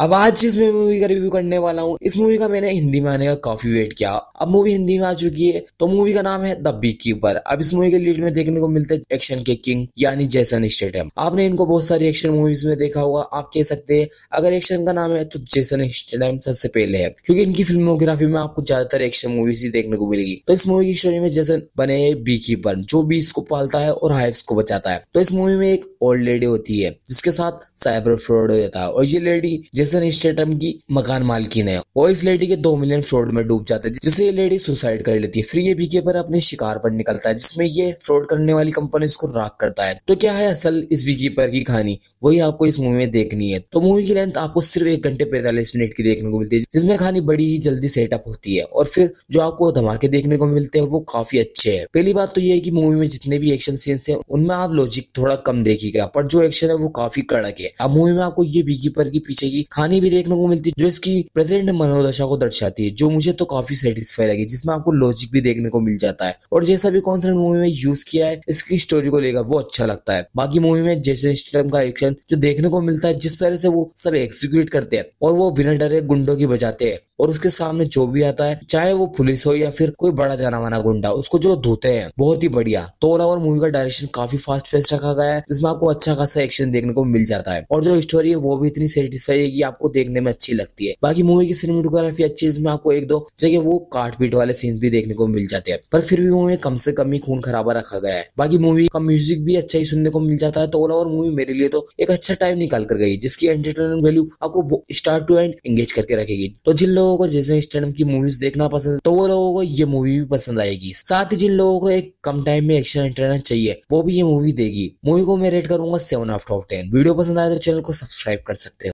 अब आज जिस मैं मूवी का रिव्यू करने वाला हूँ इस मूवी का मैंने हिंदी में आने का काफी वेट किया अब मूवी हिंदी में आ चुकी है तो मूवी का नाम है द बी कीपर अब इस मूवी के लीड में देखने को मिलते हैं एक्शन के किंग यानी जैसन स्टेडियम आपने इनको बहुत सारी एक्शन मूवीज में देखा होगा आप कह सकते हैं अगर एक्शन का नाम है तो जैसन स्टेडियम सबसे पहले है क्योंकि इनकी फिल्मोग्राफी में आपको ज्यादातर एक्शन मूवीज ही देखने को मिलेगी तो इस मूवी की स्टोरी में जैसन बने बी कीपर जो बीस को पालता है और हाइव को बचाता है तो इस मूवी में एक ओल्ड लेडी होती है जिसके साथ साइबर फ्रॉड हो जाता है और ये लेडी जेसन स्टेटम की मकान मालकिन है और इस लेडी के दो मिलियन फ्रॉड में डूब जाते हैं जिससे ये लेडी सुसाइड कर लेती है फिर ये बीके पर अपने शिकार पर निकलता है जिसमें ये फ्रॉड करने वाली कंपनी को राख करता है तो क्या है असल इस वीकीपर की कहानी वही आपको इस मूवी में देखनी है तो मूवी की लेंथ आपको सिर्फ एक घंटे पैंतालीस मिनट की देखने को मिलती है जिसमें कहानी बड़ी ही जल्दी सेटअप होती है और फिर जो आपको धमाके देखने को मिलते हैं वो काफी अच्छे है पहली बात तो ये है की मूवी में जितने भी एक्शन सीन्स है उनमें आप लॉजिक थोड़ा कम देखिएगा पर जो एक्शन है वो काफी कड़क है अब मूवी में आपको ये वीकीपर की पीछे की हानि भी देखने को मिलती है जो इसकी प्रेजेंट मनोदशा को दर्शाती है जो मुझे तो काफी सेटिस्फाई लगी जिसमें आपको लॉजिक भी देखने को मिल जाता है और जैसा भी सा मूवी में यूज किया है इसकी स्टोरी को लेकर वो अच्छा लगता है बाकी मूवी में जैसे स्टम का एक्शन जो देखने को मिलता है जिस तरह से वो सब एग्जीक्यूट करते हैं और वो बिना डरे गुंडों की बजाते हैं और उसके सामने जो भी आता है चाहे वो पुलिस हो या फिर कोई बड़ा जाना माना गुंडा उसको जो धोते हैं बहुत ही बढ़िया तो ओवरऑल मूवी का डायरेक्शन काफी फास्ट फेस्ट रखा गया है जिसमें आपको अच्छा खासा एक्शन देखने को मिल जाता है और जो स्टोरी है वो भी इतनी सेटिस्फाई है कि आपको देखने में अच्छी लगती है बाकी मूवी की सिनेमाटोग्राफी अच्छी है आपको एक दो जगह वो काट पीट वाले सीन्स भी देखने को मिल जाते हैं पर फिर भी मूवी में कम से कम ही खून खराबा रखा गया है बाकी मूवी का म्यूजिक भी अच्छा ही सुनने को मिल जाता है तो ओवरऑल मूवी मेरे लिए तो एक अच्छा टाइम निकाल कर गई जिसकी एंटरटेनमेंट वैल्यू आपको स्टार्ट टू एंड एंगेज करके रखेगी तो जिन लोगों को जैसे इस टाइम की मूवीज देखना पसंद है तो वो लोगों को ये मूवी भी पसंद आएगी साथ ही जिन लोगों को एक कम टाइम में एक्शन एंटरटेनमेंट चाहिए वो भी ये मूवी देगी मूवी को मैं रेट करूंगा सेवन ऑफ टेन वीडियो पसंद आए तो चैनल को सब्सक्राइब कर सकते हो